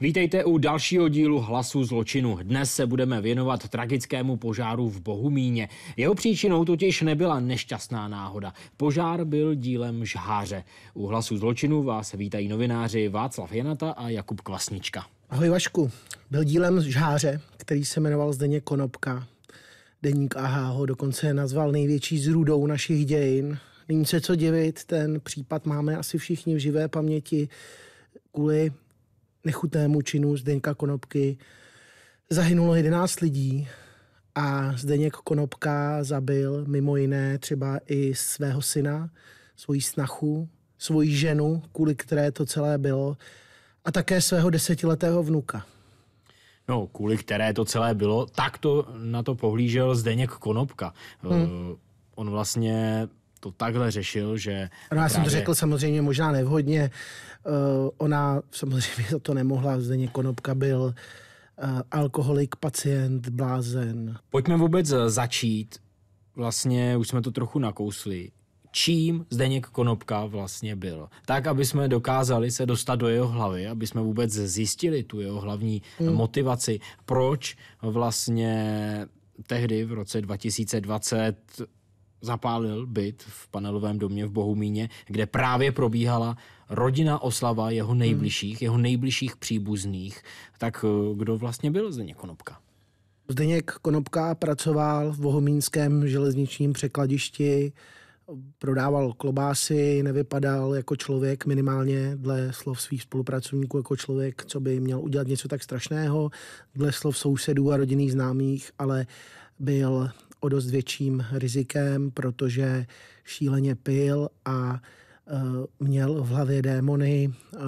Vítejte u dalšího dílu Hlasu zločinu. Dnes se budeme věnovat tragickému požáru v Bohumíně. Jeho příčinou totiž nebyla nešťastná náhoda. Požár byl dílem žháře. U Hlasu zločinu vás vítají novináři Václav Janata a Jakub Kvasnička. Ahoj Vašku. Byl dílem žháře, který se jmenoval Zdeně Konopka. Deník AH ho dokonce nazval největší zrůdou našich dějin. Není se co divit, ten případ máme asi všichni v živé paměti kvůli nechutnému činu Zdeňka Konopky zahynulo 11 lidí a Zdeněk Konopka zabil mimo jiné třeba i svého syna, svoji snachu, svoji ženu, kvůli které to celé bylo, a také svého desetiletého vnuka. No, kvůli které to celé bylo, tak to na to pohlížel Zdeněk Konopka. Hmm. Eh, on vlastně to takhle řešil, že... No, já právě... jsem to řekl samozřejmě možná nevhodně. Uh, ona samozřejmě za to nemohla, Zdeněk Konopka byl uh, alkoholik, pacient, blázen. Pojďme vůbec eh, začít, vlastně už jsme to trochu nakousli, čím Zdeněk Konopka vlastně byl. Tak, aby jsme dokázali se dostat do jeho hlavy, aby jsme vůbec zjistili tu jeho hlavní hmm. motivaci, proč vlastně tehdy v roce 2020 zapálil byt v panelovém domě v Bohumíně, kde právě probíhala rodina oslava jeho hmm. nejbližších, hmm. jeho nejbližších příbuzných. Tak eh, kdo vlastně byl Zdeněk Konopka? Zdeněk Konopka pracoval v bohumínském železničním překladišti, prodával klobásy, nevypadal jako člověk, minimálně dle slov svých spolupracovníků, jako člověk, co by měl udělat něco tak strašného, dle slov sousedů a rodinných známých, ale byl o dost větším rizikem, protože šíleně pil a e, měl v hlavě démony, e,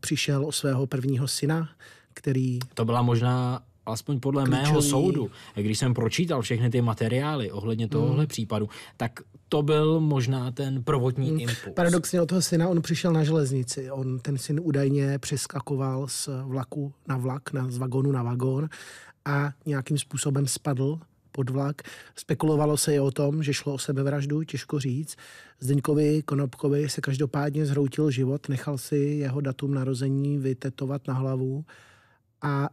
přišel o svého prvního syna, který... To byla možná aspoň podle klíčový... mého soudu, když jsem pročítal všechny ty materiály ohledně hmm. tohohle mm. případu, tak to byl možná ten prvotní mm. impuls. Paradoxně od toho syna on přišel na železnici. On ten syn údajně přeskakoval z vlaku na vlak, na, z vagonu na vagón a nějakým způsobem spadl pod vlak. Spekulovalo se i o tom, že šlo o sebevraždu, těžko říct. Zdeňkovi Konopkovi se každopádně zhroutil život, nechal si jeho datum narození vytetovat na hlavu a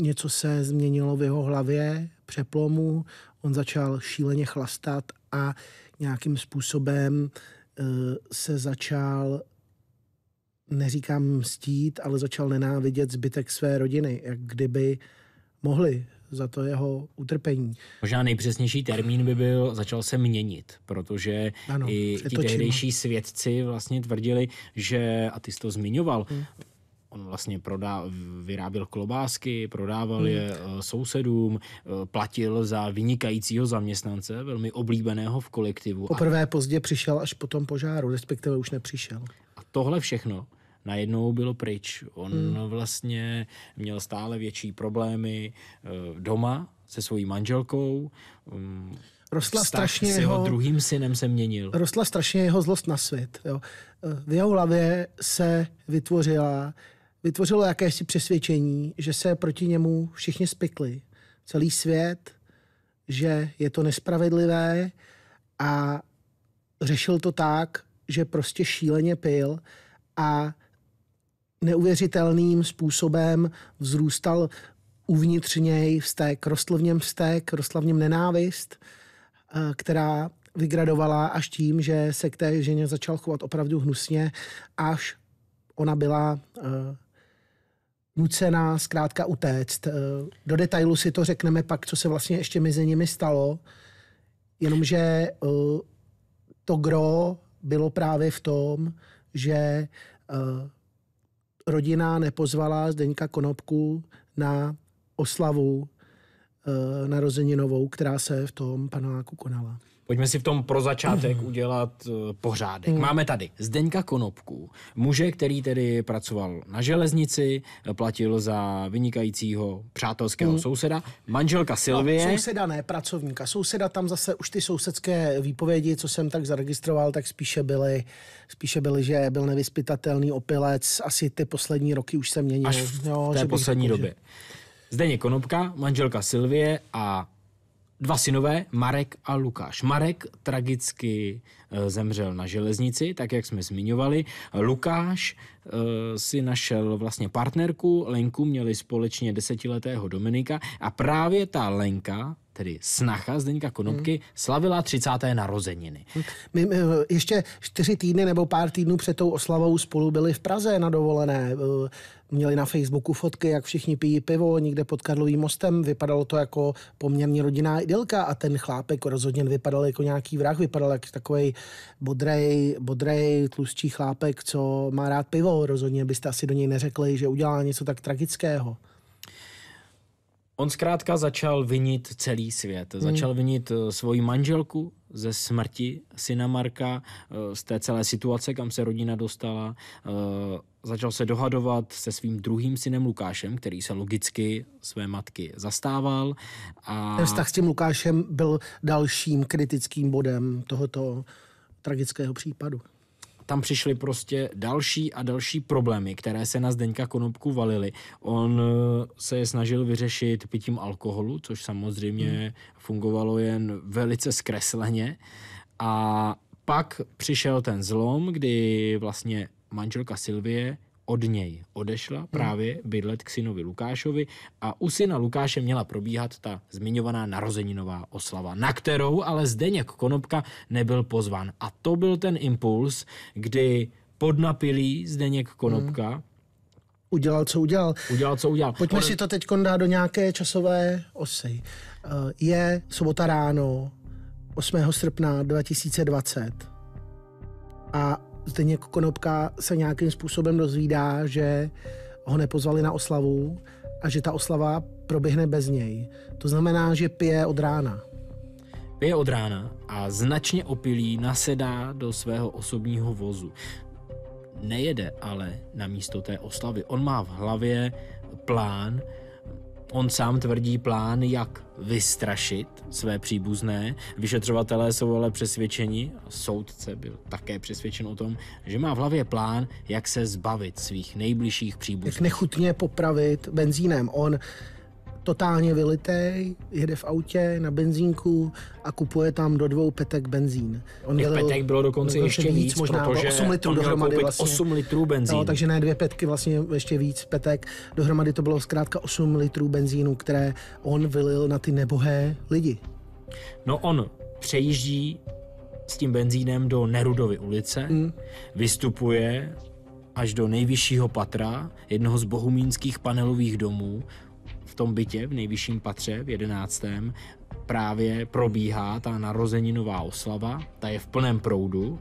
něco se změnilo v jeho hlavě, přeplomu, on začal šíleně chlastat a nějakým způsobem eh, se začal neříkám mstít, ale začal nenávidět zbytek své rodiny, jak kdyby mohli za to jeho utrpení. Možná nejpřesnější termín by byl, začal se měnit, protože ano, i ti tehdejší svědci vlastně tvrdili, že, a ty jsi to zmiňoval, hmm. On vlastně prodá, vyráběl klobásky, prodával hmm. je eh, sousedům, eh, platil za vynikajícího zaměstnance, velmi oblíbeného v kolektivu. Poprvé a... pozdě přišel až po tom požáru, respektive už nepřišel. A tohle všechno najednou bylo pryč. On hmm. vlastně měl stále větší problémy eh, doma se svojí manželkou. Mm, Rostla strašně s jeho, jeho druhým synem se měnil. Rostla strašně jeho zlost na svět. Jo. V jeho hlavě se vytvořila, vytvořilo jakési přesvědčení, že se proti němu všichni spikli. Celý svět, že je to nespravedlivé a řešil to tak, že prostě šíleně pil a neuvěřitelným způsobem vzrůstal uvnitř něj vztek, rostl v něm vztek, rostla v něm nenávist, eh, která vygradovala až tím, že se k té ženě začal chovat opravdu hnusně, až ona byla eh, nucená zkrátka utéct. Eh, do detailu si to řekneme pak, co se vlastně ještě mezi nimi stalo, jenomže to gro bylo právě v tom, že rodina nepozvala Zdeňka Konopku na oslavu eh, narozeninovou, která se v tom panáku konala. Pojďme si v tom pro začátek udělat eh, pořádek. Hmm. Máme tady Zdeňka Konopku, muže, který tedy pracoval na železnici, eh, platil za vynikajícího přátelského mm. souseda, manželka Silvie. No, souseda ne, pracovníka. Souseda tam zase už ty sousedské výpovědi, co jsem tak zaregistroval, tak spíše byly, spíše byly že byl nevyspytatelný opilec. Asi ty poslední roky už se měnil. Až v té jo, poslední době. Zdeněk Konopka, manželka Silvie a dva synové, Marek a Lukáš. Marek tragicky eh, zemřel na železnici, tak jak jsme zmiňovali. Lukáš eh, si našel vlastně partnerku, Lenku, měli společně desetiletého Dominika a právě ta Lenka, tedy snacha Zdeňka Konopky, hmm. slavila 30. narozeniny. Hm. My, my eh, ještě čtyři týdny nebo pár týdnů před tou oslavou spolu byli v Praze na dovolené měli na Facebooku fotky, jak všichni pijí pivo někde pod Karlovým mostem. Vypadalo to jako poměrně rodinná idylka a ten chlápek rozhodně vypadal jako nějaký vrah, vypadal jako takový bodrej, bodrej, tlustší chlápek, co má rád pivo. Rozhodně byste asi do něj neřekli, že udělal něco tak tragického. On zkrátka začal vinit celý svět. Hmm. Začal vinit eh, svoji manželku ze smrti syna Marka, eh, z té celé situace, kam se rodina dostala. Eh, začal se dohadovat se svým druhým synem Lukášem, který se logicky své matky zastával. A... Ten vztah s tím Lukášem byl dalším kritickým bodem tohoto tragického případu tam přišly prostě další a další problémy, které se na Zdeňka Konopku valily. On eh, se je snažil vyřešit pitím alkoholu, což samozřejmě hmm. fungovalo jen velice zkresleně. A pak přišel ten zlom, kdy vlastně manželka Silvie od něj odešla hmm. právě bydlet k synovi Lukášovi a u syna Lukáše měla probíhat ta zmiňovaná narozeninová oslava, na kterou ale Zdeněk Konopka nebyl pozván. A to byl ten impuls, kdy podnapilý Zdeněk Konopka hmm. udělal, co udělal. Udělal, co udělal. Pojďme On... si to teď dát do nějaké časové osy. Eh, je sobota ráno 8. srpna 2020 a Zdeněk Konopka se nějakým způsobem dozvídá, že ho nepozvali na oslavu a že ta oslava proběhne bez něj. To znamená, že pije od rána. Pije od rána a značně opilý nasedá do svého osobního vozu. Nejede ale na místo té oslavy. On má v hlavě plán, On sám tvrdí plán, jak vystrašit své příbuzné. Vyšetřovatelé jsou ale přesvědčeni, a soudce byl také přesvědčen o tom, že má v hlavě plán, jak se zbavit svých nejbližších příbuzných. Jak nechutně popravit benzínem. On totálně vylitej, jede v autě na benzínku a kupuje tam do dvou petek benzín. On Těch petek bylo dokonce, dokonce ještě víc, možná protože 8 litrů dohromady vlastně. 8 litrů no, benzínu. No, takže ne dvě petky, vlastně ještě víc petek. Dohromady to bylo zkrátka 8 litrů benzínu, které on vylil na ty nebohé lidi. No on přejíždí s tím benzínem do Nerudovy ulice, mm. vystupuje až do nejvyššího patra jednoho z bohumínských panelových domů, tom bytě v nejvyšším patře, v jedenáctém, právě probíhá ta narozeninová oslava, ta je v plném proudu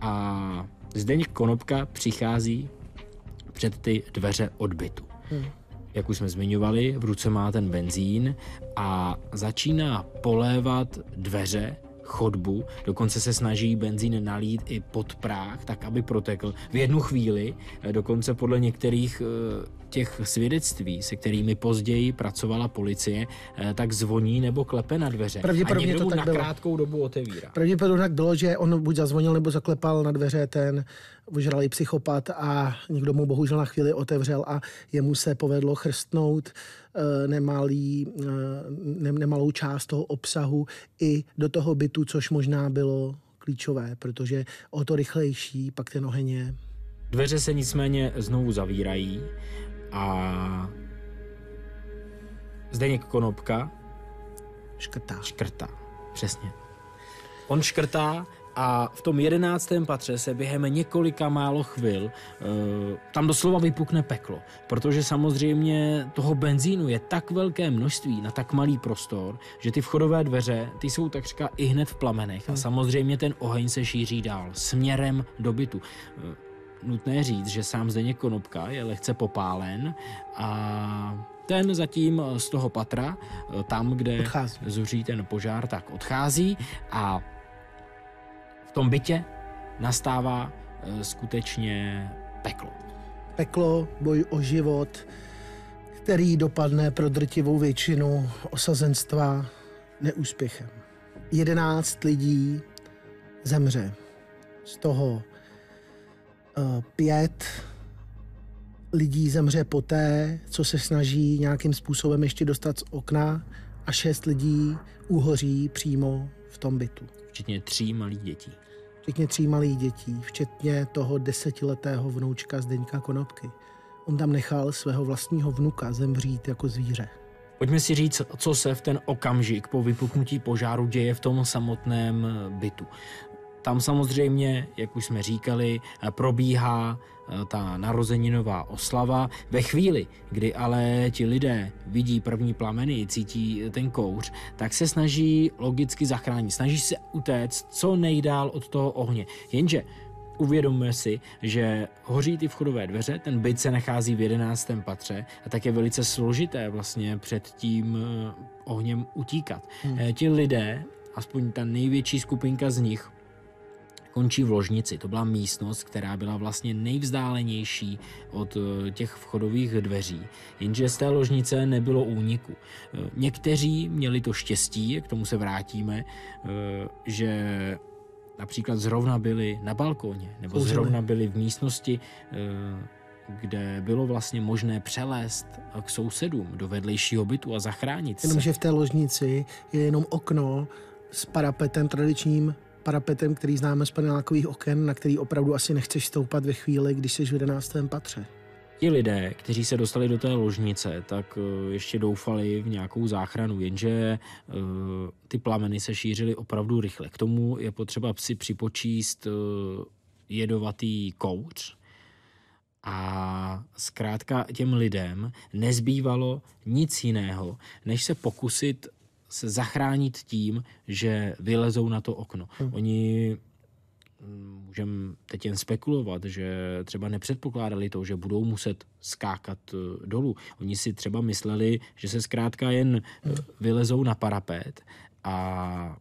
a Zdeněk Konopka přichází před ty dveře odbytu. Hmm. Jak už jsme zmiňovali, v ruce má ten benzín a začíná polévat dveře chodbu, dokonce se snaží benzín nalít i pod práh, tak aby protekl. V jednu chvíli, eh, dokonce podle některých eh, těch svědectví, se kterými později pracovala policie, eh, tak zvoní nebo klepe na dveře. Pravděpodobně a někdo to tak na bylo. krátkou dobu otevírá. Pravděpodobně tak bylo, že on buď zazvonil nebo zaklepal na dveře ten vyžralý psychopat a někdo mu bohužel na chvíli otevřel a jemu se povedlo chrstnout eh, nemalý, eh, nemalou část toho obsahu i do toho bytu, což možná bylo klíčové, protože o to rychlejší pak ten oheň je. Dveře se nicméně znovu zavírají a Zdeněk Konopka škrtá. Škrtá, přesně. On škrtá a v tom jedenáctém patře se během několika málo chvil eh, tam doslova vypukne peklo, protože samozřejmě toho benzínu je tak velké množství na tak malý prostor, že ty vchodové dveře, ty jsou takřka i hned v plamenech a hmm. samozřejmě ten oheň se šíří dál směrem do bytu. Eh, nutné říct, že sám Zdeněk Konopka je lehce popálen a ten zatím eh, z toho patra, eh, tam, kde odchází. zuří ten požár, tak odchází a v tom bytě nastává eh, skutečně peklo. Peklo, boj o život, který dopadne pro drtivou většinu osazenstva neúspěchem. Jedenáct lidí zemře. Z toho pět lidí zemře poté, co se snaží nějakým způsobem ještě dostat z okna a šest lidí uhoří přímo v tom bytu. Včetně tří malých dětí. Včetně tří malých dětí, včetně toho desetiletého vnoučka Zdeňka Konopky. On tam nechal svého vlastního vnuka zemřít jako zvíře. Pojďme si říct, co se v ten okamžik po vypuknutí požáru děje v tom samotném bytu. Tam samozřejmě, jak už jsme říkali, eh, probíhá eh, ta narozeninová oslava. Ve chvíli, kdy ale ti lidé vidí první plameny, cítí ten kouř, tak se snaží logicky zachránit, snaží se utéct co nejdál od toho ohně. Jenže uvědomuje si, že hoří ty vchodové dveře, ten byt se nachází v jedenáctém patře a tak je velice složité vlastně před tím eh, ohněm utíkat. Hmm. Ti lidé, aspoň ta největší skupinka z nich, končí v ložnici. To byla místnost, která byla vlastně nejvzdálenější od eh, těch vchodových dveří. Jenže z té ložnice nebylo úniku. Eh, někteří měli to štěstí, k tomu se vrátíme, eh, že například zrovna byli na balkóně nebo zrovna byli v místnosti, kde bylo vlastně možné přelézt k sousedům do vedlejšího bytu a zachránit se. Jenomže v té ložnici je jenom okno s parapetem tradičním parapetem, který známe z panelákových oken, na který opravdu asi nechceš stoupat ve chvíli, když jsi v 11. patře. Ti lidé, kteří se dostali do té ložnice, tak eh, ještě doufali v nějakou záchranu, jenže eh, ty plameny se šířily opravdu rychle. K tomu je potřeba si připočíst eh, jedovatý kouř, a zkrátka těm lidem nezbývalo nic jiného, než se pokusit se zachránit tím, že vylezou na to okno. Hmm. Oni mm, můžeme teď jen spekulovat, že třeba nepředpokládali to, že budou muset skákat e, dolů. Oni si třeba mysleli, že se zkrátka jen e, hm. vylezou na parapet a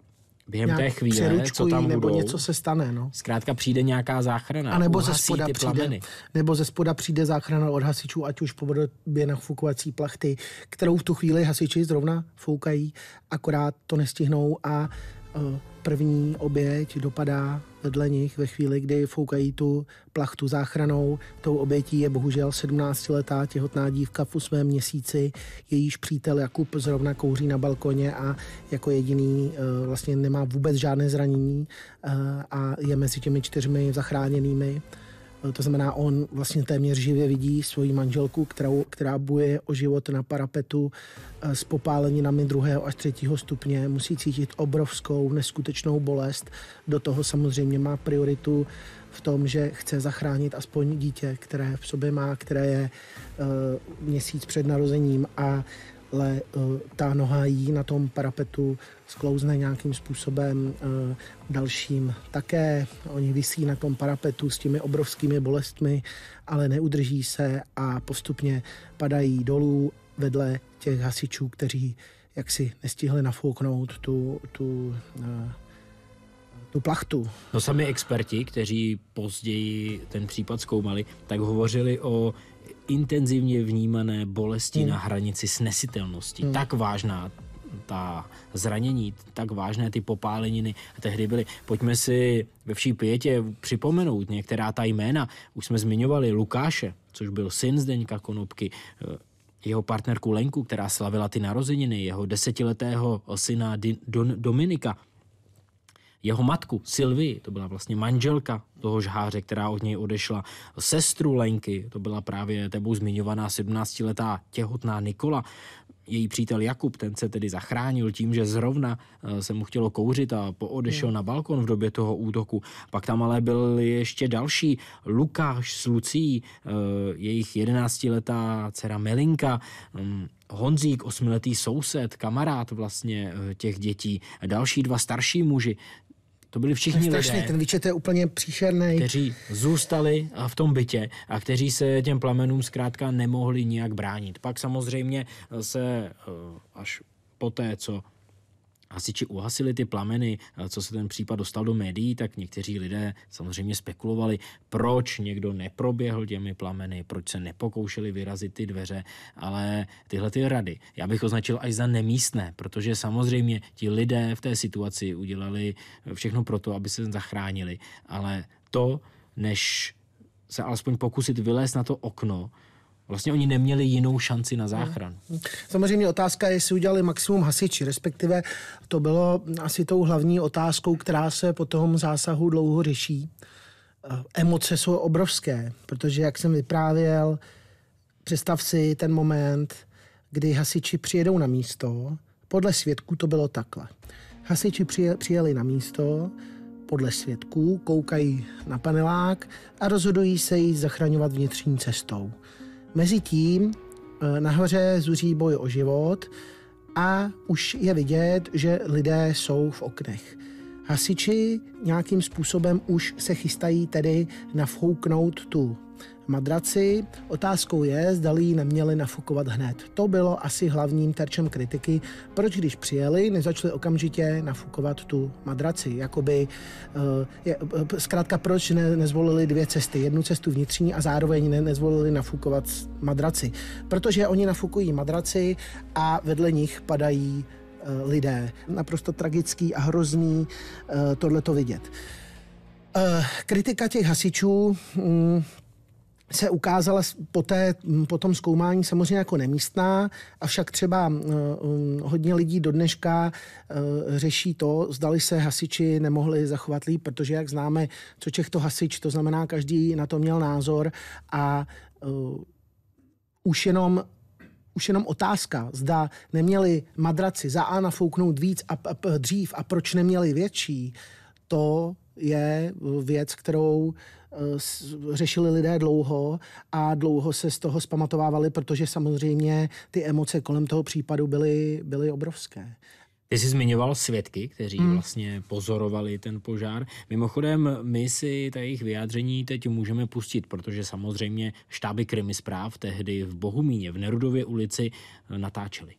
během té chvíle, co tam nebo budou, něco se stane. No. Zkrátka přijde nějaká záchrana. A nebo ze, spoda ty přijde, nebo ze spoda přijde záchrana od hasičů, ať už po na fukovací plachty, kterou v tu chvíli hasiči zrovna foukají, akorát to nestihnou a Eh, první oběť dopadá vedle nich ve chvíli, kdy foukají tu plachtu záchranou. Tou obětí je bohužel 17-letá těhotná dívka v 8. měsíci. Jejíž přítel Jakub zrovna kouří na balkoně a jako jediný eh, vlastně nemá vůbec žádné zranění eh, a je mezi těmi čtyřmi zachráněnými. Eh, to znamená, on vlastně téměř živě vidí svoji manželku, kterou, která buje o život na parapetu eh, s popáleninami druhého až třetího stupně. Musí cítit obrovskou, neskutečnou bolest. Do toho samozřejmě má prioritu v tom, že chce zachránit aspoň dítě, které v sobě má, které je eh, měsíc před narozením a ale ta noha jí na tom parapetu sklouzne nějakým způsobem eh, dalším také. Oni visí na tom parapetu s těmi obrovskými bolestmi, ale neudrží se a postupně padají dolů vedle těch hasičů, kteří jaksi nestihli nafouknout tu, tu eh, tu plachtu. No sami experti, kteří později ten případ zkoumali, tak hovořili o intenzivně vnímané bolesti hmm. na hranici snesitelnosti. Hmm. Tak vážná, ta zranění, tak vážné ty popáleniny tehdy byly. Pojďme si ve vší pětě připomenout některá ta jména. Už jsme zmiňovali Lukáše, což byl syn Zdeňka Konopky, eh, jeho partnerku Lenku, která slavila ty narozeniny, jeho desetiletého syna Don Dominika, jeho matku Silvii, to byla vlastně manželka toho žháře, která od něj odešla, sestru Lenky, to byla právě tebou zmiňovaná 17-letá těhotná Nikola, její přítel Jakub, ten se tedy zachránil tím, že zrovna eh, se mu chtělo kouřit a poodešel hmm. na balkon v době toho útoku. Pak tam ale byl ještě další Lukáš s Lucí, eh, jejich jedenáctiletá dcera Melinka, mm, Honzík, osmiletý soused, kamarád vlastně eh, těch dětí, další dva starší muži, to byli všichni to strašný, lidé. ten výčet je úplně příšerný. Kteří zůstali v tom bytě a kteří se těm plamenům zkrátka nemohli nijak bránit. Pak samozřejmě se eh, až po té, co hasiči uhasili ty plameny, eh, co se ten případ dostal do médií, tak někteří lidé samozřejmě spekulovali, proč někdo neproběhl těmi plameny, proč se nepokoušeli vyrazit ty dveře, ale tyhle ty rady já bych označil až za nemístné, protože samozřejmě ti lidé v té situaci udělali eh, všechno pro to, aby se zachránili, ale to, než se alespoň pokusit vylézt na to okno, Vlastně oni neměli jinou šanci na záchranu. Hmm. Samozřejmě otázka je, jestli udělali maximum hasiči, respektive to bylo asi tou hlavní otázkou, která se po tom zásahu dlouho řeší. Eh, emoce jsou obrovské, protože jak jsem vyprávěl, představ si ten moment, kdy hasiči přijedou na místo. Podle svědků to bylo takhle. Hasiči přijeli na místo, podle svědků, koukají na panelák a rozhodují se jít zachraňovat vnitřní cestou. Mezitím e, nahoře zuří boj o život a už je vidět, že lidé jsou v oknech. Hasiči nějakým způsobem už se chystají tedy nafouknout tu madraci. Otázkou je, zda ji neměli nafukovat hned. To bylo asi hlavním terčem kritiky, proč když přijeli, nezačali okamžitě nafukovat tu madraci. Jakoby, eh, je, eh, zkrátka, proč ne, nezvolili dvě cesty, jednu cestu vnitřní a zároveň ne, nezvolili nafukovat madraci. Protože oni nafukují madraci a vedle nich padají eh, lidé. Naprosto tragický a hrozný tohleto vidět. Kritika těch hasičů, mm, se ukázala po, té, po tom zkoumání samozřejmě jako nemístná, avšak třeba hodně lidí do dneška e, řeší to, zdali se hasiči nemohli zachovat líp, protože jak známe, co Čech to hasič, to znamená, každý na to měl názor a e, už jenom už jenom otázka, zda neměli madraci za A nafouknout víc a, a, dřív a proč neměli větší, to je věc, kterou eh, řešili lidé dlouho a dlouho se z toho spamatovávali, protože samozřejmě ty emoce kolem toho případu byly, byly obrovské. Ty jsi zmiňoval svědky, kteří hmm. vlastně pozorovali ten požár. Mimochodem, my si ta jejich vyjádření teď můžeme pustit, protože samozřejmě štáby Krymy zpráv tehdy v Bohumíně, v Nerudově ulici eh, natáčeli.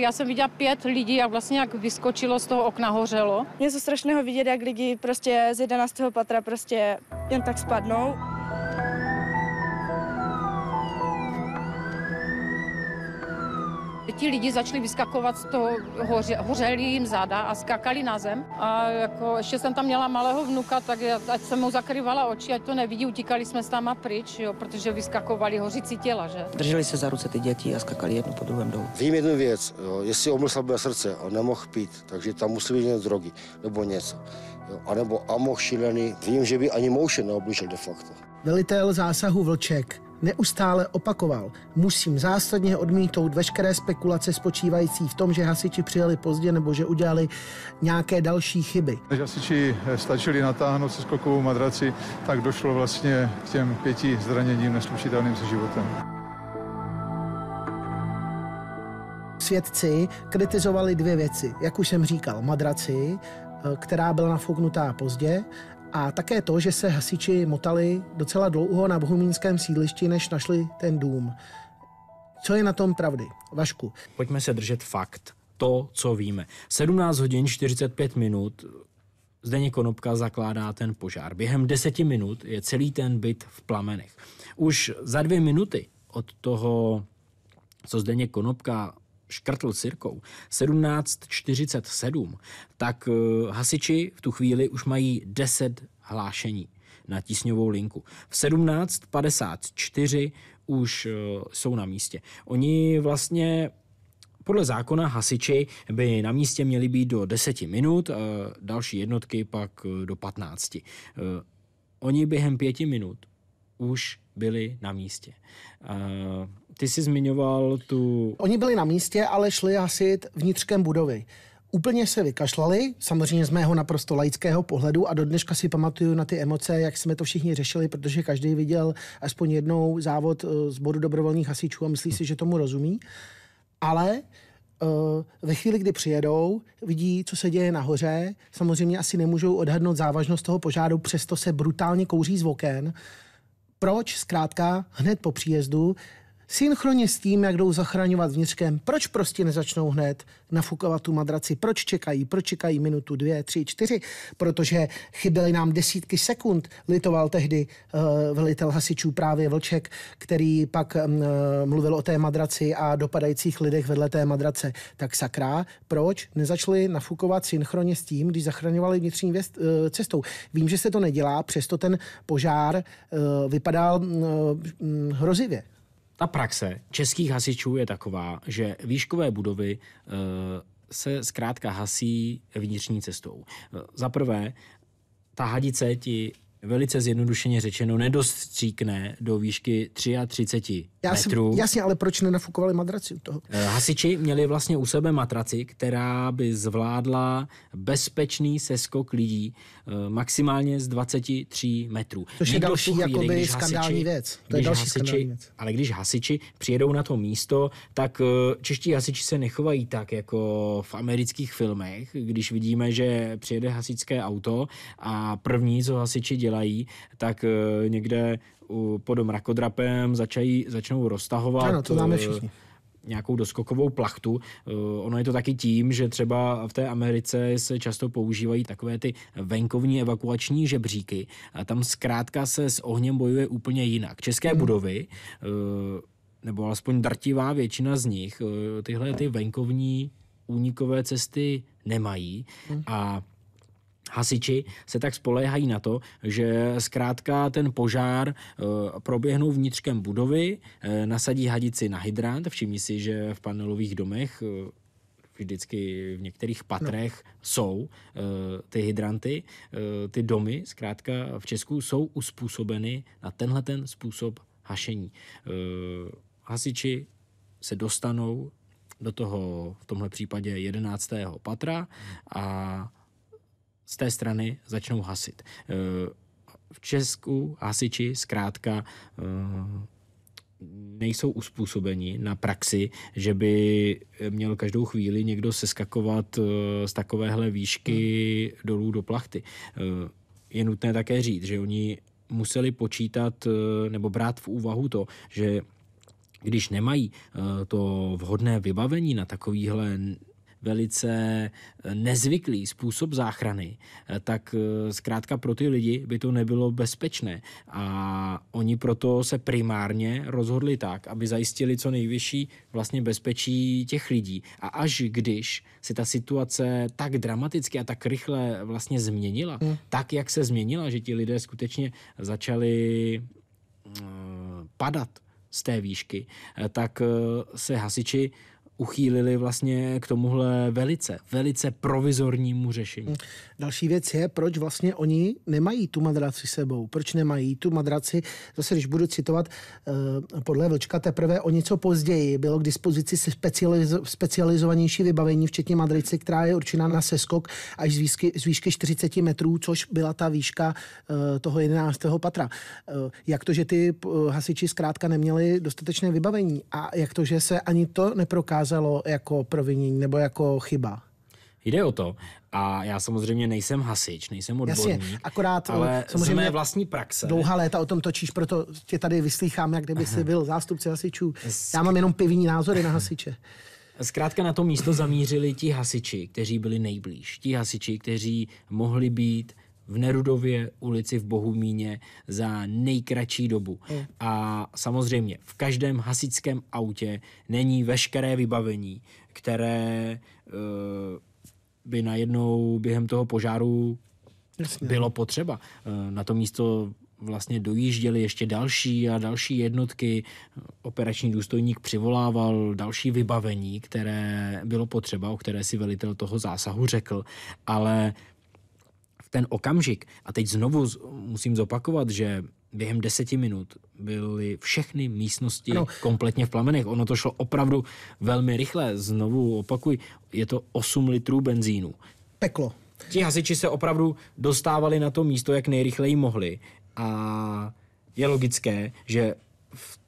Já jsem viděla pět lidí, jak vlastně jak vyskočilo z toho okna, hořelo. je strašného vidět, jak lidi prostě z 11. patra prostě jen tak spadnou. ti lidi začali vyskakovat z toho, hoře, hořeli jim záda a skákali na zem. A jako, ještě jsem tam měla malého vnuka, tak ať jsem mu zakrývala oči, ať to nevidí, utíkali jsme s náma pryč, jo, protože vyskakovali hořící těla, že? Drželi se za ruce ty děti a skakali jedno po druhém dolů. Vím jednu věc, jo, jestli omyl slabé srdce a nemohl pít, takže tam musí být něco drogy nebo něco. Jo, anebo amoch šílený. Vím, že by ani mouše neoblížil de facto. Velitel zásahu Vlček neustále opakoval. Musím zásadně odmítout veškeré spekulace spočívající v tom, že hasiči přijeli pozdě nebo že udělali nějaké další chyby. Když hasiči eh, stačili natáhnout se skokovou madraci, tak došlo vlastně k těm pěti zraněním neslučitelným se životem. Svědci kritizovali dvě věci. Jak už jsem říkal, madraci, eh, která byla nafouknutá pozdě a také to, že se hasiči motali docela dlouho na bohumínském sídlišti, než našli ten dům. Co je na tom pravdy, Vašku? Pojďme se držet fakt. To, co víme. 17 hodin 45 minut zdeně Konopka zakládá ten požár. Během deseti minut je celý ten byt v plamenech. Už za dvě minuty od toho, co zdeně Konopka škrtl cirkou 1747, tak eh, hasiči v tu chvíli už mají 10 hlášení na tísňovou linku. V 1754 už eh, jsou na místě. Oni vlastně podle zákona hasiči by na místě měli být do 10 minut, a eh, další jednotky pak do 15. Oni během pěti minut už byli na místě. Ty jsi zmiňoval tu... Oni byli na místě, ale šli hasit vnitřkem budovy. Úplně se vykašlali, samozřejmě z mého naprosto laického pohledu a do dneška si pamatuju na ty emoce, jak jsme to všichni řešili, protože každý viděl aspoň jednou závod eh, z bodu dobrovolných hasičů a myslí si, že tomu rozumí. Ale eh, ve chvíli, kdy přijedou, vidí, co se děje nahoře, samozřejmě asi nemůžou odhadnout závažnost toho požáru, přesto se brutálně kouří z oken. Proč? Zkrátka, hned po příjezdu synchronně s tím, jak jdou zachraňovat vnitřkem, proč prostě nezačnou hned nafukovat tu madraci, proč čekají, proč čekají minutu, dvě, tři, čtyři, protože chyběly nám desítky sekund, litoval tehdy uh, velitel hasičů právě Vlček, který pak um, mluvil o té madraci a dopadajících lidech vedle té madrace. Tak sakra, proč nezačali nafukovat synchronně s tím, když zachraňovali vnitřní věst, uh, eh, cestou? Vím, že se to nedělá, přesto ten požár uh, vypadal uh, hrozivě ta praxe českých hasičů je taková, že výškové budovy eh, se zkrátka hasí vnitřní cestou. Eh, za prvé, ta hadice ti velice zjednodušeně řečeno nedostříkne do výšky 33 já metrů. Jsem, jasně, ale proč nenafukovali matraci u toho? Eh, hasiči měli vlastně u sebe matraci, která by zvládla bezpečný seskok lidí eh, maximálně z 23 metrů. To je další chvíli, jakoby skandální hasiči, věc. To je další hasiči, věc. Ale když hasiči přijedou na to místo, tak eh, čeští hasiči se nechovají tak, jako v amerických filmech, když vidíme, že přijede hasičské auto a první, co hasiči dělají, dělají, tak eh, někde pod mrakodrapem začají, začnou roztahovat. Ano, to známe eh, všichni nějakou doskokovou plachtu. Eh, ono je to taky tím, že třeba v té Americe se často používají takové ty venkovní evakuační žebříky a tam zkrátka se s ohněm bojuje úplně jinak. České hmm. budovy nebo alespoň drtivá většina z nich tyhle ty venkovní únikové cesty nemají hmm. a Hasiči se tak spoléhají na to, že zkrátka ten požár eh, proběhnou vnitřkem budovy, eh, nasadí hadici na hydrant. Všimni si, že v panelových domech eh, vždycky v některých patrech no. jsou ty hydranty, ty domy zkrátka v Česku jsou uspůsobeny na tenhle ten způsob hašení. hasiči se dostanou do toho v tomhle případě 11. patra a z té strany začnou hasit. Eh, v Česku hasiči zkrátka eh, nejsou uspůsobeni na praxi, že by měl každou chvíli někdo seskakovat eh, z takovéhle výšky hmm. dolů do plachty. Je nutné také říct, že oni museli počítat nebo brát v úvahu to, že když nemají to vhodné vybavení na takovýhle velice eh, nezvyklý způsob záchrany, eh, tak eh, zkrátka pro ty lidi by to nebylo bezpečné. A oni proto se primárně rozhodli tak, aby zajistili co nejvyšší vlastně bezpečí těch lidí. A až když se ta situace tak dramaticky a tak rychle vlastně změnila, hmm. tak jak se změnila, že ti lidé skutečně začali padat z té výšky, tak se hasiči uchýlili vlastně k tomuhle velice, velice provizornímu řešení. Další věc je, proč vlastně oni nemají tu madraci sebou. Proč nemají tu madraci, zase když budu citovat eh, podle Vlčka, teprve o něco později bylo k dispozici specializo- specializovanější vybavení, včetně madrace, která je určena na seskok až z výšky, z výšky 40 metrů, což byla ta výška eh, toho 11. patra. Eh, jak to, že ty hasiči zkrátka neměli dostatečné vybavení a jak to, že se ani to neprokázalo, ukázalo jako provinění nebo jako chyba. Jde o to. A já samozřejmě nejsem hasič, nejsem odborník. Jasně, akorát eh, ale samozřejmě mé vlastní praxe. Dlouhá léta o tom točíš, proto tě tady vyslýchám, jak kdyby si byl zástupce hasičů. Já mám jenom pivní názory na hasiče. Zkrátka na to místo zamířili ti hasiči, kteří byli nejblíž. Ti hasiči, kteří mohli být v Nerudově ulici v Bohumíně za nejkratší dobu. Hmm. A samozřejmě v každém hasičském autě není veškeré vybavení, které uh, by najednou během toho požáru Jasně. bylo potřeba. Uh, na to místo vlastně dojížděly ještě další a další jednotky. Operační důstojník přivolával další vybavení, které bylo potřeba, o které si velitel toho zásahu řekl, ale ten okamžik, a teď znovu musím zopakovat, že během deseti minut byly všechny místnosti no. kompletně v plamenech. Ono to šlo opravdu velmi rychle. Znovu opakuj, je to 8 litrů benzínu. Peklo. Ti hasiči se opravdu dostávali na to místo, jak nejrychleji mohli. A je logické, že v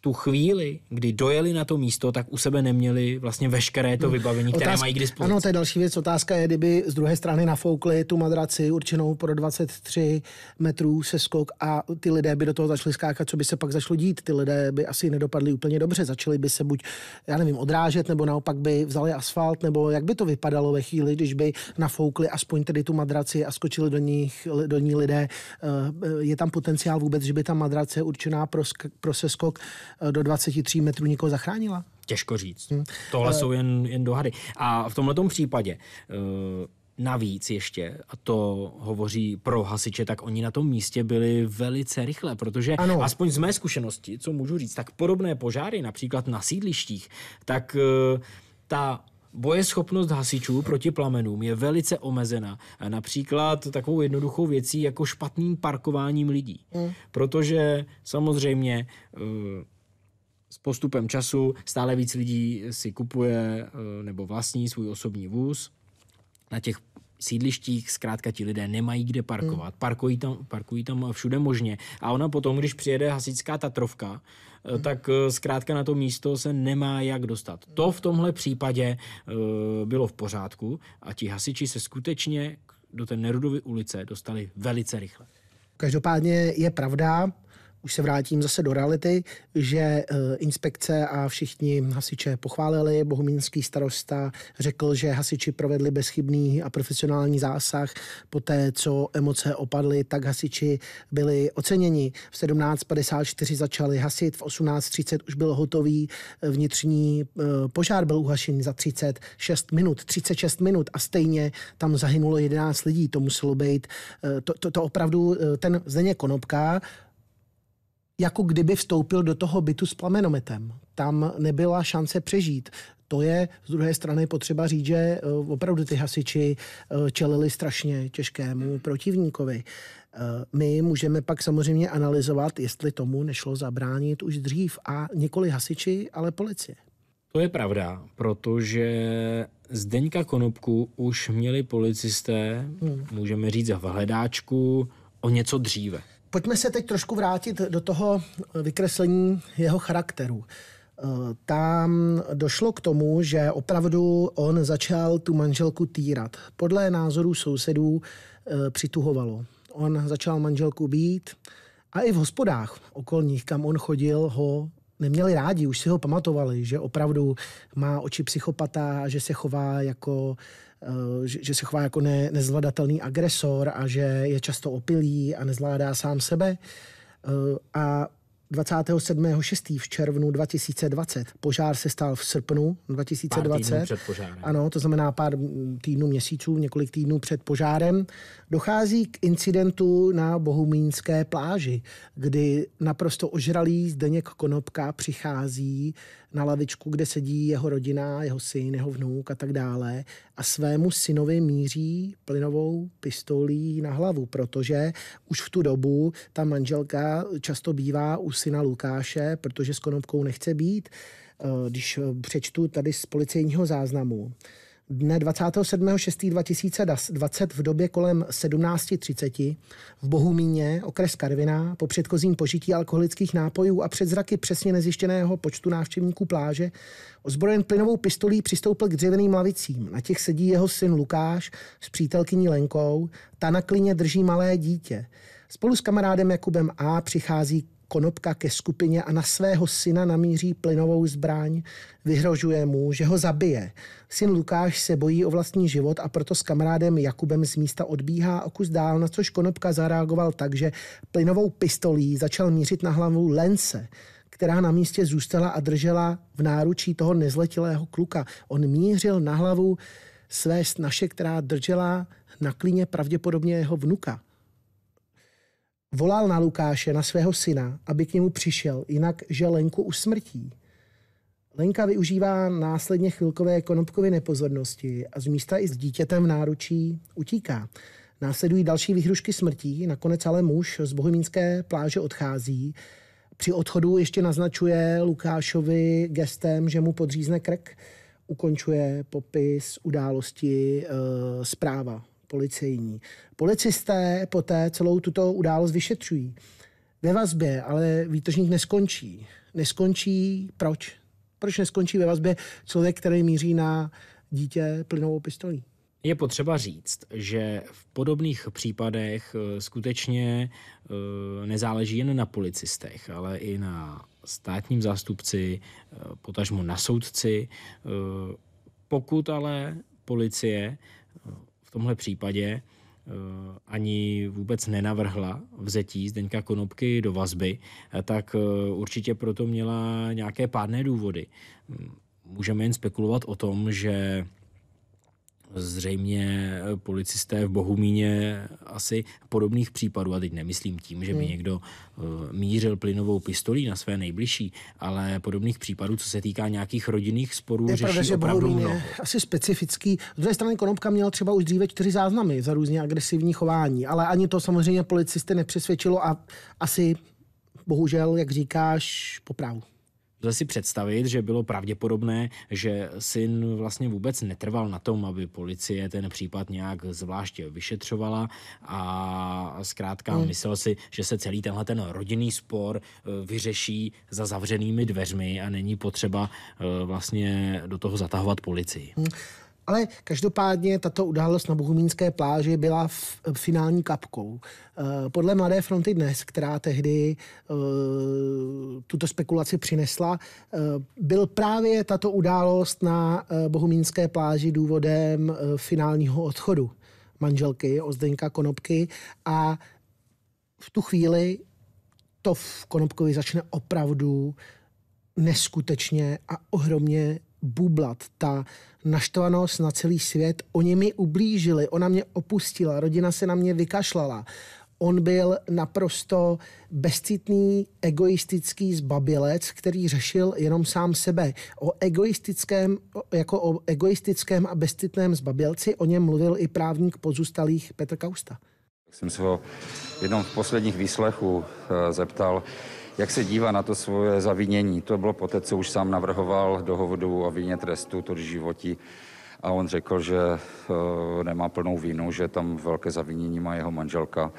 tu chvíli, kdy dojeli na to místo, tak u sebe neměli vlastně veškeré to hmm. vybavení, které Otázka, mají k dispozici. Ano, to je další věc. Otázka je, kdyby z druhé strany nafoukli tu madraci určenou pro 23 metrů se skok a ty lidé by do toho začali skákat, co by se pak začalo dít. Ty lidé by asi nedopadli úplně dobře, začali by se buď, já nevím, odrážet, nebo naopak by vzali asfalt, nebo jak by to vypadalo ve chvíli, když by nafoukli aspoň tedy tu madraci a skočili do, nich, do ní lidé. Eh, eh, je tam potenciál vůbec, že by ta madrace určená pro, pro seskok Eh, do 23 metrů někoho zachránila? Těžko říct. Hmm. Tohle eh. jsou jen, jen dohady. A v tomto případě eh, Navíc ještě, a to hovoří pro hasiče, tak oni na tom místě byli velice rychle, protože ano. aspoň z mé zkušenosti, co můžu říct, tak podobné požáry, například na sídlištích, tak ta bojeschopnost hasičů proti plamenům je velice omezena. Například takovou jednoduchou věcí jako špatným parkováním lidí. Mm. Protože samozřejmě s postupem času stále víc lidí si kupuje eh, nebo vlastní svůj osobní vůz. Na těch sídlištích zkrátka ti lidé nemají kde parkovat. Hmm. Parkují, tam, parkují tam všude možně. A ona potom, když přijede hasičská Tatrovka, eh, hmm. tak eh, zkrátka na to místo se nemá jak dostat. To v tomhle případě bylo v pořádku a ti hasiči se skutečně do té Nerudovy ulice dostali velice rychle. Každopádně je pravda, už se vrátím zase do reality, že eh, inspekce a všichni hasiče pochválili. Bohumínský starosta řekl, že hasiči provedli bezchybný a profesionální zásah. Poté, co emoce opadly, tak hasiči byli oceněni. V 17.54 začali hasit, v 18.30 už byl hotový vnitřní eh, požár, byl uhašen za 36 minut. 36 minut a stejně tam zahynulo 11 lidí. To muselo být, eh, to, to, to opravdu ten Zdeně Konopka jako kdyby vstoupil do toho bytu s plamenometem. Tam nebyla šance přežít. To je z druhé strany potřeba říct, že eh, opravdu ty hasiči eh, čelili strašně těžkému protivníkovi. Eh, my můžeme pak samozřejmě analyzovat, jestli tomu nešlo zabránit už dřív a nikoli hasiči, ale policie. To je pravda, protože Zdeňka Konopku už měli policisté, hmm. můžeme říct, v hledáčku o něco dříve. Pojďme se teď trošku vrátit do toho eh, vykreslení jeho charakteru. Eh, tam došlo k tomu, že opravdu on začal tu manželku týrat. Podle názorů sousedů eh, přituhovalo. On začal manželku být a i v hospodách okolních, kam on chodil, ho neměli rádi, už si ho pamatovali, že opravdu má oči psychopata a že se chová jako Eh, že, že se chová jako ne, nezvladatelný agresor a že je často opilý a nezvládá sám sebe. Eh, a 27.6. v červnu 2020. Požár se stal v srpnu 2020. Pár před požárem. Ano, to znamená pár týdnů, měsíců, několik týdnů před požárem. Dochází k incidentu na Bohumínské pláži, kdy naprosto ožralý Zdeněk Konopka přichází na lavičku, kde sedí jeho rodina, jeho syn, jeho vnuk a tak dále. A svému synovi míří plynovou pistolí na hlavu, protože už v tu dobu ta manželka často bývá u syna Lukáše, protože s konopkou nechce být. Eh, když eh, přečtu tady z policejního záznamu, Dne 27.6.2020 v době kolem 17.30 v Bohumíně, okres Karviná, po předchozím požití alkoholických nápojů a před zraky přesně nezjištěného počtu návštěvníků pláže, ozbrojen plynovou pistolí přistoupil k dřevěným lavicím. Na těch sedí jeho syn Lukáš s přítelkyní Lenkou, ta na klině drží malé dítě. Spolu s kamarádem Jakubem A přichází Konopka ke skupině a na svého syna namíří plynovou zbraň, vyhrožuje mu, že ho zabije. Syn Lukáš se bojí o vlastní život a proto s kamarádem Jakubem z místa odbíhá o kus dál, na což Konopka zareagoval tak, že plynovou pistolí začal mířit na hlavu Lence, která na místě zůstala a držela v náručí toho nezletilého kluka. On mířil na hlavu své snaše, která držela na klíně pravděpodobně jeho vnuka volal na Lukáše, na svého syna, aby k němu přišel, jinak že Lenku usmrtí. Lenka využívá následně chvilkové konopkové nepozornosti a z místa i s dítětem v náručí utíká. Následují další výhrušky smrtí, nakonec ale muž z bohemínské pláže odchází. Při odchodu ještě naznačuje Lukášovi gestem, že mu podřízne krk. Ukončuje popis události e, zpráva policejní. Policisté poté celou tuto událost vyšetřují. Ve vazbě ale výtržník neskončí. Neskončí proč? Proč neskončí ve vazbě člověk, který míří na dítě plynovou pistolí? Je potřeba říct, že v podobných případech eh, skutečně eh, nezáleží jen na policistech, ale i na státním zástupci, eh, potažmo na soudci. Pokud ale policie v tomhle případě eh, ani vůbec nenavrhla vzetí Zdeňka Konopky do vazby, eh, tak eh, určitě proto měla nějaké pádné důvody. Můžeme jen spekulovat o tom, že zřejmě eh, policisté v Bohumíně asi podobných případů, a teď nemyslím tím, že by hmm. někdo eh, mířil plynovou pistolí na své nejbližší, ale podobných případů, co se týká nějakých rodinných sporů, je řeší pravda, že opravdu Bohumín mnoho. je asi specifický. Z druhé strany Konopka měl třeba už dříve čtyři záznamy za různě agresivní chování, ale ani to samozřejmě policisty nepřesvědčilo a asi bohužel, jak říkáš, poprávu. Lze si představit, že bylo pravděpodobné, že syn vlastně vůbec netrval na tom, aby policie ten případ nějak zvláště vyšetřovala a zkrátka hmm. myslel si, že se celý tenhle ten rodinný spor eh, vyřeší za zavřenými dveřmi a není potřeba eh, vlastně do toho zatahovat policii. Hmm. Ale každopádně tato událost na Bohumínské pláži byla v, finální kapkou. Eh, podle Mladé fronty dnes, která tehdy eh, tuto spekulaci přinesla, eh, byl právě tato událost na Bohumínské pláži důvodem finálního odchodu manželky Ozdenka Konopky a v tu chvíli to v Konopkovi začne opravdu neskutečně a ohromně bublat, ta naštvanost na celý svět. Oni mi ublížili, ona mě opustila, rodina se na mě vykašlala. On byl naprosto bezcitný, egoistický zbabilec, který řešil jenom sám sebe. O egoistickém, jako o egoistickém a bezcitném zbabilci o něm mluvil i právník pozůstalých Petr Kausta. Jsem se ho jednou z posledních výslechů eh, zeptal, jak se dívá na to svoje zavinění. To bylo poté, co už sám navrhoval dohovodu o vině trestu, to životí. A on řekl, že eh, nemá plnou vínu, že tam velké zavinění má jeho manželka,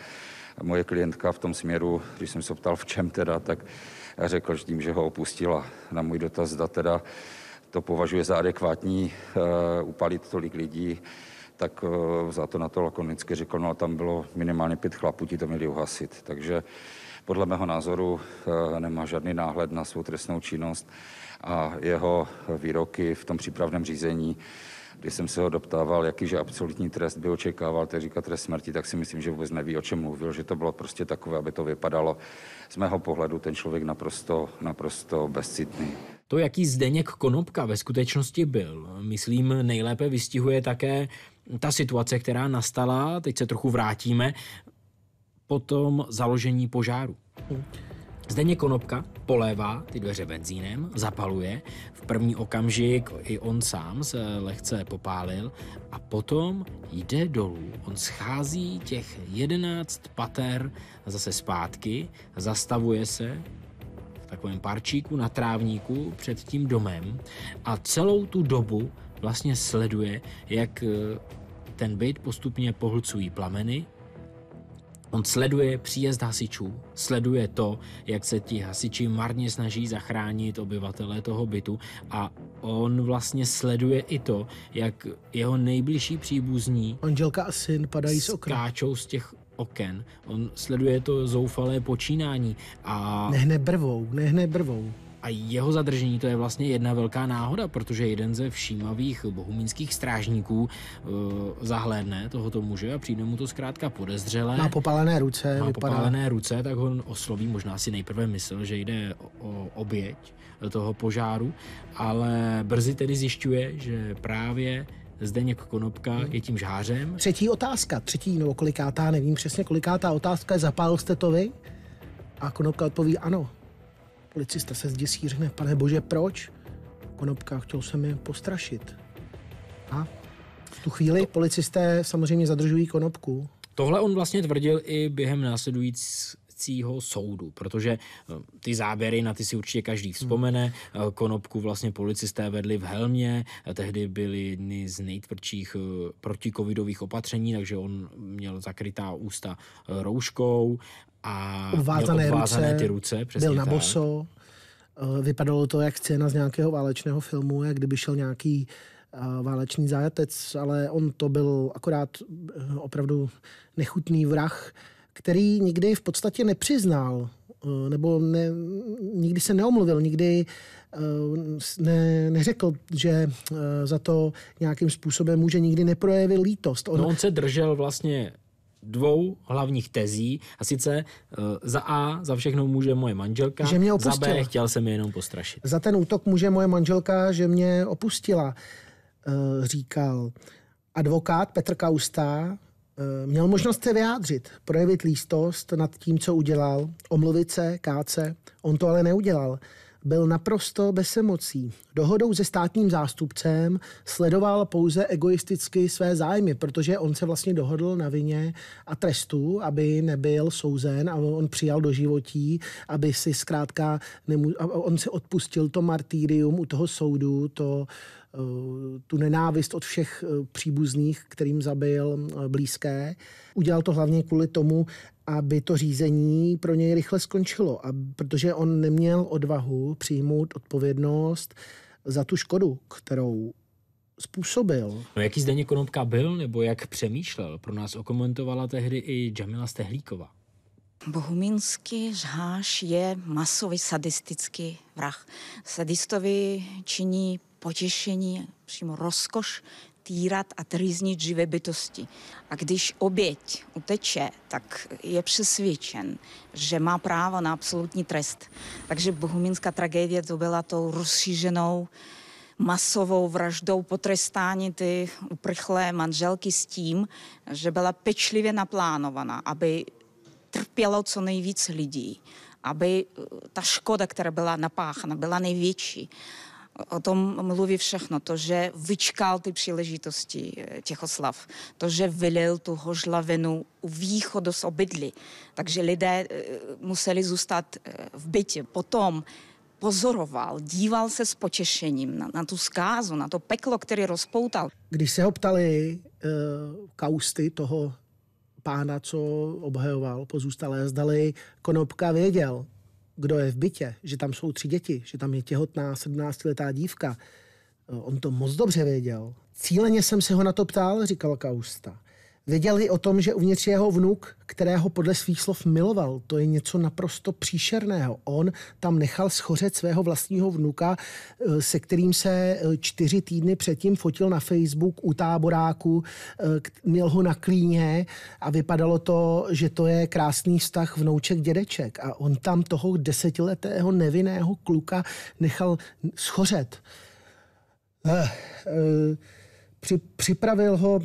moje klientka v tom směru, když jsem se ptal, v čem teda, tak řekl, že tím, že ho opustila. Na můj dotaz, zda teda to považuje za adekvátní uh, upalit tolik lidí, tak uh, za to na to lakonicky řekl, no a tam bylo minimálně pět chlapů, ti to měli uhasit. Takže podle mého názoru eh, nemá žádný náhled na svou trestnou činnost a jeho výroky v tom přípravném řízení když jsem se ho doptával, jaký že absolutní trest by očekával, tak říká trest smrti, tak si myslím, že vůbec neví, o čem mluvil, že to bylo prostě takové, aby to vypadalo. Z mého pohledu ten člověk naprosto, naprosto bezcitný. To, jaký Zdeněk Konopka ve skutečnosti byl, myslím, nejlépe vystihuje také ta situace, která nastala, teď se trochu vrátíme, potom založení požáru. Hmm. Zdeně Konopka polévá ty dveře benzínem, zapaluje. V první okamžik i on sám se lehce popálil a potom jde dolů. On schází těch jedenáct pater zase zpátky, zastavuje se v takovém parčíku na trávníku před tím domem a celou tu dobu vlastně sleduje, jak eh, ten byt postupně pohlcují plameny, On sleduje příjezd hasičů, sleduje to, jak se ti hasiči marně snaží zachránit obyvatele toho bytu a on vlastně sleduje i to, jak jeho nejbližší příbuzní Angelka a syn padají z okna. Skáčou z těch oken. On sleduje to zoufalé počínání a... Nehne brvou, nehne brvou. A jeho zadržení to je vlastně jedna velká náhoda, protože jeden ze všímavých bohumínských strážníků e, zahlédne tohoto muže a přijde mu to zkrátka podezřelé. Má popálené ruce. Má vypadá. popálené ruce, tak ho osloví, možná si nejprve myslel, že jde o oběť toho požáru, ale brzy tedy zjišťuje, že právě Zdeněk Konopka hmm. je tím žářem. Třetí otázka, třetí nebo kolikátá, nevím přesně kolikátá otázka je, zapálil jste to vy? A Konopka odpoví ano. Policista se zděsí, řekne, pane bože, proč? Konopka, chtěl jsem je postrašit. A v tu chvíli to... policisté samozřejmě zadržují konopku. Tohle on vlastně tvrdil i během následující soudu, protože eh, ty záběry, na ty si určitě každý hmm. vzpomene. Eh, konopku vlastně policisté vedli v helmě, eh, tehdy byly jedny z nejtvrdších protikovidových opatření, takže on měl zakrytá ústa rouškou a obvázané, měl obvázané ruce, ty ruce, přesně byl na boso. Eh, vypadalo to jak scéna z nějakého válečného filmu, jak kdyby šel nějaký eh, válečný zajatec, ale on to byl akorát eh, opravdu nechutný vrah, který nikdy v podstatě nepřiznal, nebo ne, nikdy se neomluvil, nikdy ne, neřekl, že za to nějakým způsobem může, nikdy neprojevil lítost. On, no on se držel vlastně dvou hlavních tezí a sice eh, za A za všechno může moje manželka, že mě opustila. za B chtěl jsem jenom postrašit. Za ten útok může moje manželka, že mě opustila, eh, říkal advokát Petr Kausta, eh, měl možnost se vyjádřit, projevit lístost nad tím, co udělal, omluvit se, káce, on to ale neudělal byl naprosto bez emocí. Dohodou se státním zástupcem sledoval pouze egoisticky své zájmy, protože on se vlastně dohodl na vině a trestu, aby nebyl souzen a on přijal do životí, aby si zkrátka nemů- on si odpustil to martýrium u toho soudu, to, Eh, tu nenávist od všech eh, příbuzných, kterým zabil eh, blízké. Udělal to hlavně kvůli tomu, aby to řízení pro něj rychle skončilo, a protože on neměl odvahu přijmout odpovědnost za tu škodu, kterou způsobil. No jaký Zdeněk Konopka byl nebo jak přemýšlel? Pro nás okomentovala tehdy i Jamila Stehlíková. Bohumínský žháš je masový sadistický vrah. Sadistovi činí potěšení, přímo rozkoš týrat a trýznit živé bytosti. A když oběť uteče, tak je přesvědčen, že má právo na absolutní trest. Takže bohumínská tragédie to byla tou rozšířenou masovou vraždou potrestání ty uprchlé manželky s tím, že byla pečlivě naplánovaná, aby trpělo co nejvíc lidí, aby eh, ta škoda, která byla napáchana, byla největší o tom mluví všechno. To, že vyčkal ty příležitosti eh, Těchoslav, to, že vylil tu hožlavinu u východu z obydly. takže lidé eh, museli zůstat eh, v bytě. Potom pozoroval, díval se s potěšením na, na tu zkázu, na to peklo, který rozpoutal. Když se ho ptali e, kausty toho pána, co obhajoval pozůstalé, zdali Konopka věděl, kdo je v bytě, že tam jsou tři děti, že tam je těhotná 17-letá dívka. Eh, on to moc dobře věděl. Cíleně jsem se ho na to ptal, říkal Kausta. Věděli o tom, že uvnitř jeho vnuk, kterého podle svých slov miloval. To je něco naprosto příšerného. On tam nechal schořet svého vlastního vnuka, eh, se kterým se eh, čtyři týdny předtím fotil na Facebook u táboráku, eh, měl ho na klíně a vypadalo to, že to je krásný vztah vnouček-dědeček. A on tam toho desetiletého nevinného kluka nechal schořet. Uh, uh, při, připravil ho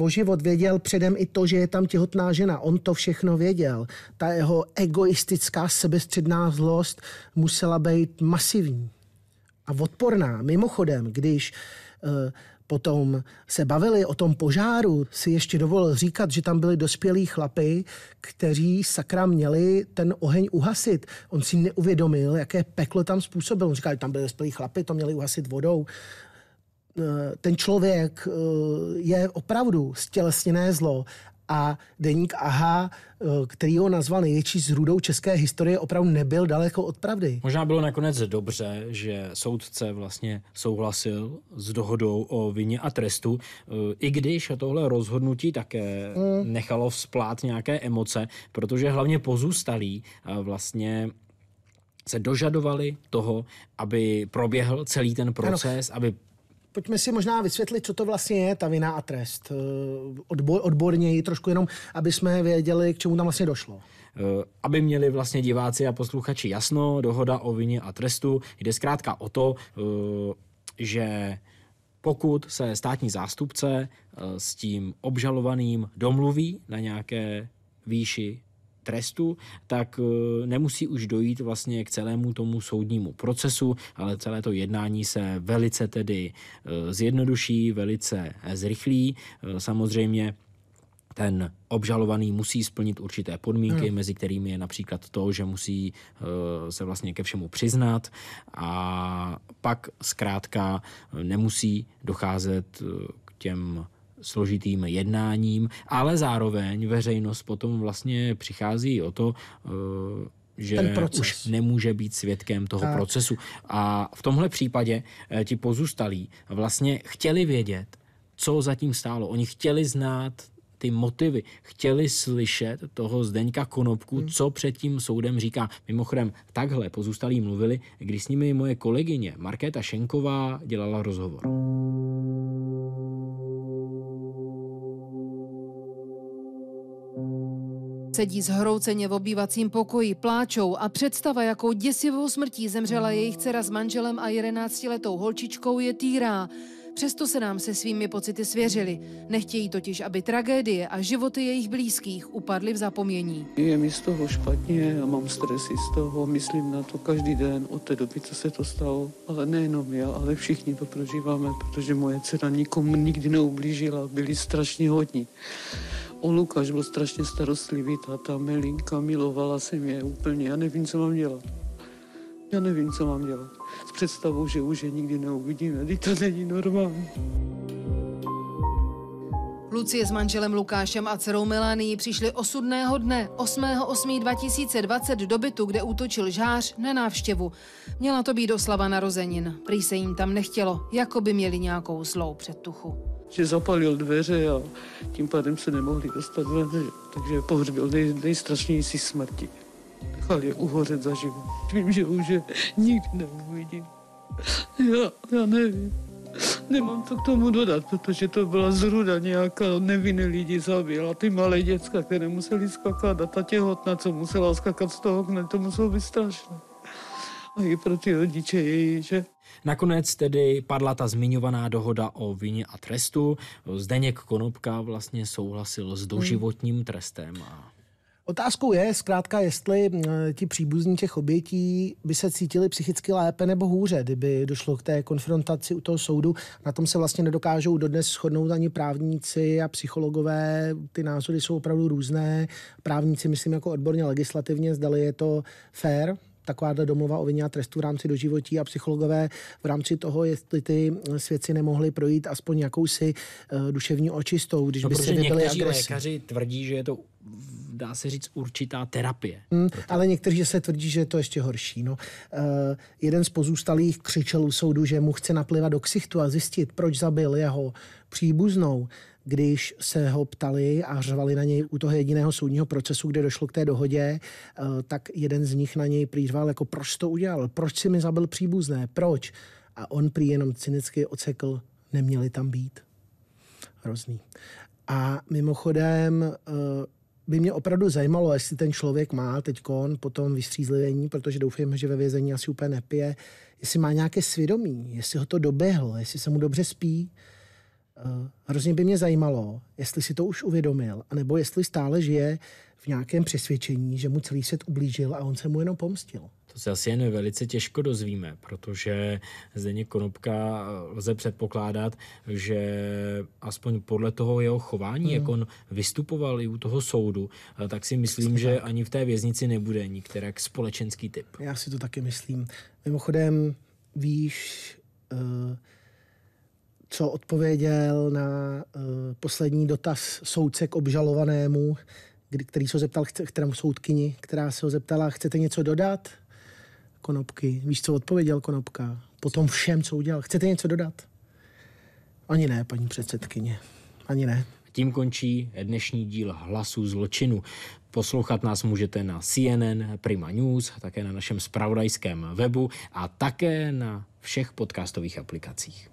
o život, věděl předem i to, že je tam těhotná žena. On to všechno věděl. Ta jeho egoistická sebestředná zlost musela být masivní a odporná. Mimochodem, když uh, potom se bavili o tom požáru, si ještě dovolil říkat, že tam byli dospělí chlapy, kteří sakra měli ten oheň uhasit. On si neuvědomil, jaké peklo tam způsobil. On říkal, že tam byli dospělí chlapy, to měli uhasit vodou. Eh, ten člověk eh, je opravdu stělesněné zlo a deník AHA, eh, který ho nazval největší zrůdou české historie, opravdu nebyl daleko od pravdy. Možná bylo nakonec dobře, že soudce vlastně souhlasil s dohodou o vině a trestu, i když tohle rozhodnutí také mm. nechalo vzplát nějaké emoce, protože hlavně pozůstalí vlastně se dožadovali toho, aby proběhl celý ten proces, ano. aby pojďme si možná vysvětlit, co to vlastně je, ta vina a trest. Eh, Odbor, odborněji trošku jenom, aby jsme věděli, k čemu tam vlastně došlo. Eh, aby měli vlastně diváci a posluchači jasno, dohoda o vině a trestu jde zkrátka o to, eh, že pokud se státní zástupce s tím obžalovaným domluví na nějaké výši trestu, tak eh, nemusí už dojít vlastně k celému tomu soudnímu procesu, ale celé to jednání se velice tedy eh, zjednoduší, velice zrychlí. Eh, samozřejmě ten obžalovaný musí splnit určité podmínky, hmm. mezi kterými je například to, že musí se vlastně ke všemu přiznat a pak zkrátka nemusí docházet k těm složitým jednáním, ale zároveň veřejnost potom vlastně přichází o to, eh, že už nemůže být svědkem toho tak. procesu. A v tomhle případě eh, ti pozůstalí vlastně chtěli vědět, co zatím stálo. Oni chtěli znát ty motivy. Chtěli slyšet toho Zdeňka Konopku, hmm. co před tím soudem říká. Mimochodem, takhle pozůstalí mluvili, když s nimi moje kolegyně Markéta Šenková dělala rozhovor. Sedí zhrouceně v obývacím pokoji, pláčou a představa, jakou děsivou smrtí zemřela jejich dcera s manželem a 11-letou holčičkou, je týrá. Přesto se nám se svými pocity svěřili. Nechtějí totiž, aby tragédie a životy jejich blízkých upadly v zapomnění. Je mi z toho špatně a mám stresy z toho. Myslím na to každý den od té doby, co se to stalo. Ale nejenom já, ale všichni to prožíváme, protože moje dcera nikomu nikdy neublížila. Byli strašně hodní. O Lukáš byl strašně starostlivý, ta Melinka, milovala se mě úplně, já nevím, co mám dělat. Já nevím, co mám dělat. S představou, že už je nikdy neuvidíme, teď to není normální. Lucie s manželem Lukášem a dcerou Melanií přišli osudného dne 8.8.2020 do bytu, kde útočil žář na návštěvu. Měla to být oslava narozenin. Prý se jim tam nechtělo, jako by měli nějakou zlou předtuchu že zapalil dveře a tím pádem se nemohli dostat ven, takže pohřbil nej, nejstrašnější smrti. Nechal je uhořet zaživu. Vím, že už je nikdy neuvidím. Já, já nevím. Nemám to k tomu dodat, protože to byla zruda nějaká, nevinné lidi zabila. Ty malé děcka, které museli skakat a ta těhotná, co musela skakat z toho okna, to muselo být strašné. A i pro ty rodiče její, že Nakonec tedy padla ta zmiňovaná dohoda o vině a trestu. Zdeněk Konopka vlastně souhlasil s doživotním hmm. trestem. A... Otázkou je zkrátka, jestli ti příbuzní těch obětí by se cítili psychicky lépe nebo hůře, kdyby došlo k té konfrontaci u toho soudu. Na tom se vlastně nedokážou dodnes shodnout ani právníci a psychologové. Ty názory jsou opravdu různé. Právníci, myslím, jako odborně legislativně, zdali je to fair takováhle domluva o vině a trestu v rámci doživotí a psychologové v rámci toho, jestli ty eh, svědci nemohli projít aspoň jakousi eh, duševní očistou, když no, by se vybyli agresi. lékaři tvrdí, že je to dá se říct, určitá terapie. Hmm, ale někteří se tvrdí, že je to ještě horší. No. Uh, jeden z pozůstalých křičel u soudu, že mu chce naplivat do ksichtu a zjistit, proč zabil jeho příbuznou když se ho ptali a řvali na něj u toho jediného soudního procesu, kde došlo k té dohodě, eh, tak jeden z nich na něj přířval, jako proč to udělal, proč si mi zabil příbuzné, proč? A on prý jenom cynicky ocekl, neměli tam být. Hrozný. A mimochodem, eh, by mě opravdu zajímalo, jestli ten člověk má teď kon po tom vystřízlivění, protože doufám, že ve vězení asi úplně nepije, jestli má nějaké svědomí, jestli ho to dobehl, jestli se mu dobře spí, Eh, hrozně by mě zajímalo, jestli si to už uvědomil, anebo jestli stále žije v nějakém přesvědčení, že mu celý svět ublížil a on se mu jenom pomstil. To se asi jen velice těžko dozvíme, protože Zdeněk Konopka eh, lze předpokládat, že aspoň podle toho jeho chování, hmm. jak on vystupoval i u toho soudu, eh, tak si myslím, Přesně že tak. ani v té věznici nebude nikterak společenský typ. Já si to taky myslím. Mimochodem, víš, uh, co odpověděl na uh, poslední dotaz soudce k obžalovanému, kdy, který se ho zeptal, kterému soudkyni, která se ho zeptala, chcete něco dodat? Konopky. Víš, co odpověděl Konopka? Po tom všem, co udělal. Chcete něco dodat? Ani ne, paní předsedkyně. Ani ne. Tím končí dnešní díl Hlasu zločinu. Poslouchat nás můžete na CNN, Prima News, také na našem spravodajském webu a také na všech podcastových aplikacích.